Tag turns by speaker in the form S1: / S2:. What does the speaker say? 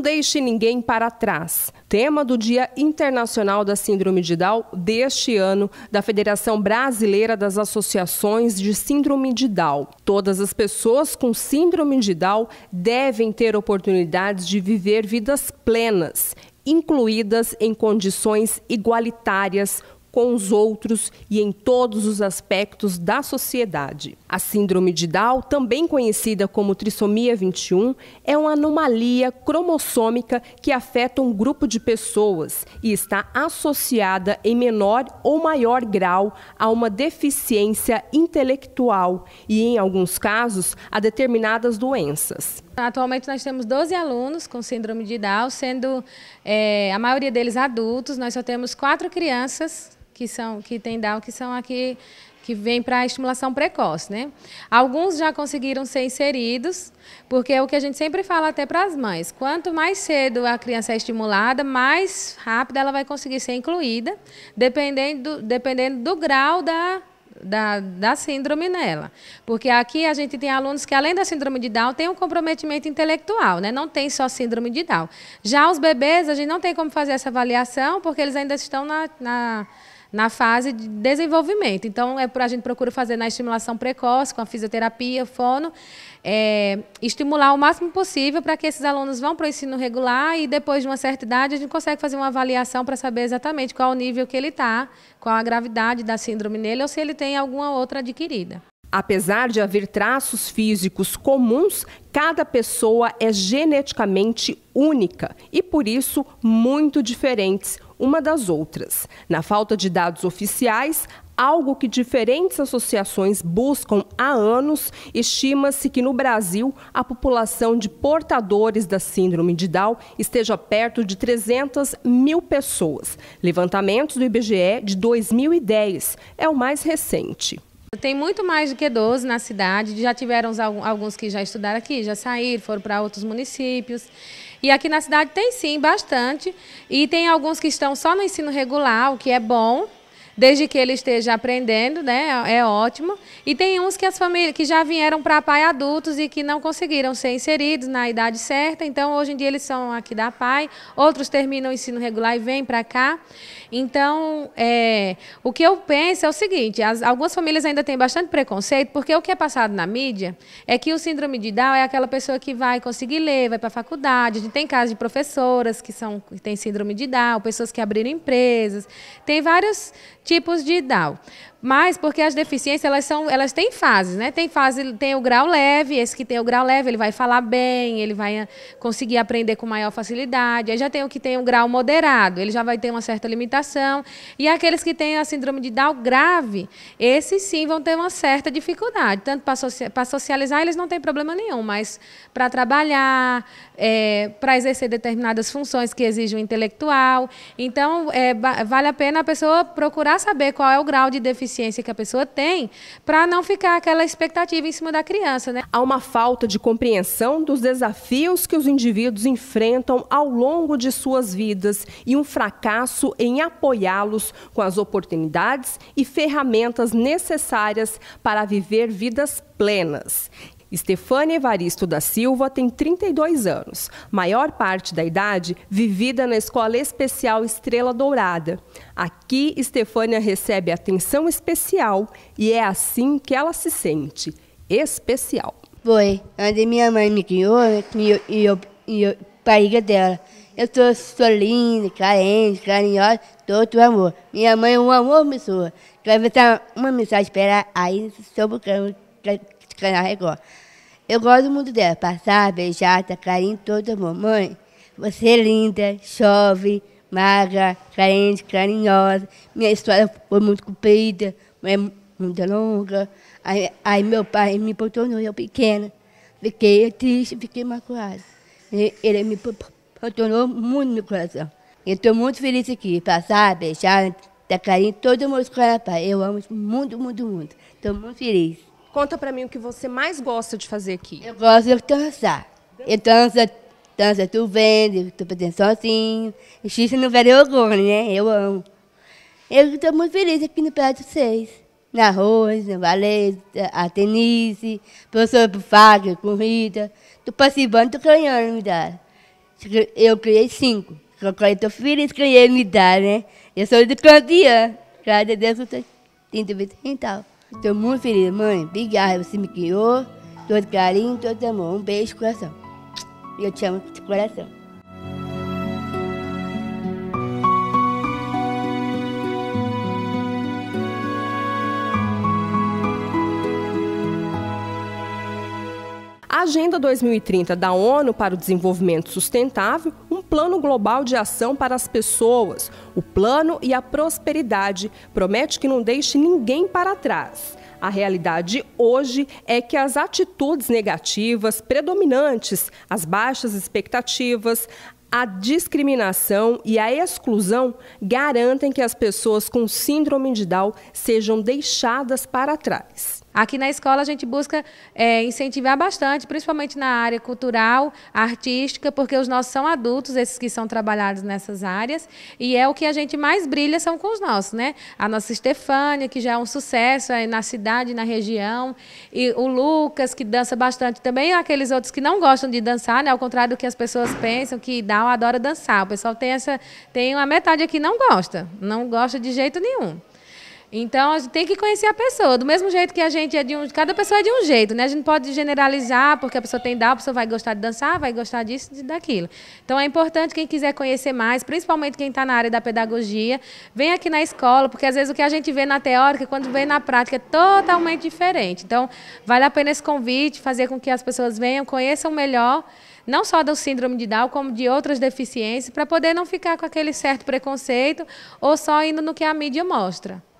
S1: Não deixe ninguém para trás. Tema do Dia Internacional da Síndrome de Down deste ano da Federação Brasileira das Associações de Síndrome de Down. Todas as pessoas com síndrome de Down devem ter oportunidades de viver vidas plenas, incluídas em condições igualitárias com os outros e em todos os aspectos da sociedade. A síndrome de Down, também conhecida como trissomia 21, é uma anomalia cromossômica que afeta um grupo de pessoas e está associada em menor ou maior grau a uma deficiência intelectual e, em alguns casos, a determinadas doenças.
S2: Atualmente nós temos 12 alunos com síndrome de Down, sendo é, a maioria deles adultos. Nós só temos quatro crianças que são que tem Down, que são aqui que vêm para a estimulação precoce, né? Alguns já conseguiram ser inseridos, porque é o que a gente sempre fala até para as mães. Quanto mais cedo a criança é estimulada, mais rápido ela vai conseguir ser incluída, dependendo do, dependendo do grau da da, da, síndrome nela. Porque aqui a gente tem alunos que, além da síndrome de Down, tem um comprometimento intelectual, né? Não tem só síndrome de Down. Já os bebês, a gente não tem como fazer essa avaliação, porque eles ainda estão na, na na fase de desenvolvimento. Então, é, a gente procura fazer na estimulação precoce, com a fisioterapia, fono, é, estimular o máximo possível para que esses alunos vão para o ensino regular e depois de uma certa idade a gente consegue fazer uma avaliação para saber exatamente qual o nível que ele está, qual a gravidade da síndrome nele ou se ele tem alguma outra adquirida.
S1: Apesar de haver traços físicos comuns, cada pessoa é geneticamente única e, por isso, muito diferentes uma das outras. Na falta de dados oficiais, algo que diferentes associações buscam há anos, estima-se que no Brasil a população de portadores da síndrome de Down esteja perto de 300 mil pessoas. Levantamentos do IBGE de 2010 é o mais recente.
S2: Tem muito mais do que 12 na cidade, já tiveram alguns que já estudaram aqui, já saíram, foram para outros municípios. E aqui na cidade tem sim, bastante. E tem alguns que estão só no ensino regular, o que é bom, desde que ele esteja aprendendo, né? É ótimo. E tem uns que as famílias que já vieram para pai adultos e que não conseguiram ser inseridos na idade certa, então hoje em dia eles são aqui da pai, outros terminam o ensino regular e vêm para cá. Então, é, o que eu penso é o seguinte, as, algumas famílias ainda têm bastante preconceito, porque o que é passado na mídia é que o síndrome de Down é aquela pessoa que vai conseguir ler, vai para a faculdade, a gente tem casos de professoras que são que têm síndrome de Down, pessoas que abriram empresas, tem vários tipos de DAO. Mas porque as deficiências, elas são, elas têm fases, né? Tem fase, tem o grau leve, esse que tem o grau leve, ele vai falar bem, ele vai ah, conseguir aprender com maior facilidade. Aí já tem o que tem o grau moderado, ele já vai ter uma certa limitação. E aqueles que têm a síndrome de Down grave, esses sim vão ter uma certa dificuldade. Tanto para socializar, eles não têm problema nenhum, mas para trabalhar, é, para exercer determinadas funções que exigem o intelectual. Então, é, vale a pena a pessoa procurar saber qual é o grau de deficiência deficiência que a pessoa tem, para não ficar aquela expectativa em cima da criança. Né? Há uma falta de
S1: compreensão dos desafios que os indivíduos enfrentam ao longo de suas vidas e um fracasso em apoiá-los com as oportunidades e ferramentas necessárias para viver vidas plenas. Estefânia Evaristo da Silva tem 32 anos, maior parte da idade vivida na Escola Especial Estrela Dourada. Aqui, Estefânia recebe atenção
S3: especial e é assim que ela se sente, especial. Foi, onde minha mãe me criou e eu, e eu, e eu dela. Eu sou, sou linda, carente, carinhosa, todo amor. Minha mãe é um amor, pessoa. Quero ver uma mensagem para aí sobre o Record. Eu gosto muito dela, passar, beijar, dar carinho toda mamãe. Você é linda, chove, magra, carente, carinhosa. Minha história foi muito comprida, é muito longa. Aí, aí, meu pai me importunou, eu pequena. Fiquei triste, fiquei magoada. Ele, me importunou muito no coração. Eu estou muito feliz aqui, passar, beijar, dar carinho todo mundo com ela, pai. Eu amo muito, muito, muito. Estou muito feliz.
S1: Conta para mim o que você mais gosta de fazer aqui. Eu gosto
S3: de dançar. Eu danço, danço. tu vende, tu fazendo sozinho. Xixi no velho orgulho, né? Eu amo. Eu estou muito feliz aqui no Prédio de Na Rose, na Valeta, a Tenise, professor Fábio, com Rita. Estou participando, estou ganhando medalha. Eu criei cinco. estou feliz que ganhei medalha, né? Eu sou de campeã. Graças a Deus, eu estou tendo e Estou muito feliz, mãe. Obrigada, você me criou. Todo carinho, todo amor. Um beijo, coração. Eu te amo de coração.
S1: A Agenda 2030 da ONU para o Desenvolvimento Sustentável, um Plano Global de Ação para as Pessoas. O plano e a prosperidade promete que não deixe ninguém para trás. A realidade hoje é que as atitudes negativas predominantes, as baixas expectativas, a discriminação e a exclusão garantem que as pessoas com síndrome de Down sejam
S2: deixadas para trás. Aqui na escola a gente busca é, incentivar bastante, principalmente na área cultural, artística, porque os nossos são adultos, esses que são trabalhados nessas áreas, e é o que a gente mais brilha são com os nossos, né? A nossa Estefânia, que já é um sucesso aí na cidade, na região, e o Lucas, que dança bastante também, aqueles outros que não gostam de dançar, né? Ao contrário do que as pessoas pensam, que Down adora dançar. O pessoal tem essa, tem uma metade aqui que não gosta, não gosta de jeito nenhum. Então, a gente tem que conhecer a pessoa. Do mesmo jeito que a gente é de um. Cada pessoa é de um jeito, né? A gente pode generalizar, porque a pessoa tem dá, a pessoa vai gostar de dançar, vai gostar disso e daquilo. Então, é importante quem quiser conhecer mais, principalmente quem está na área da pedagogia, vem aqui na escola, porque às vezes o que a gente vê na teórica, quando vem na prática, é totalmente diferente. Então, vale a pena esse convite, fazer com que as pessoas venham, conheçam melhor não só do síndrome de Down, como de outras deficiências, para poder não ficar com aquele certo preconceito ou só indo no que a mídia mostra.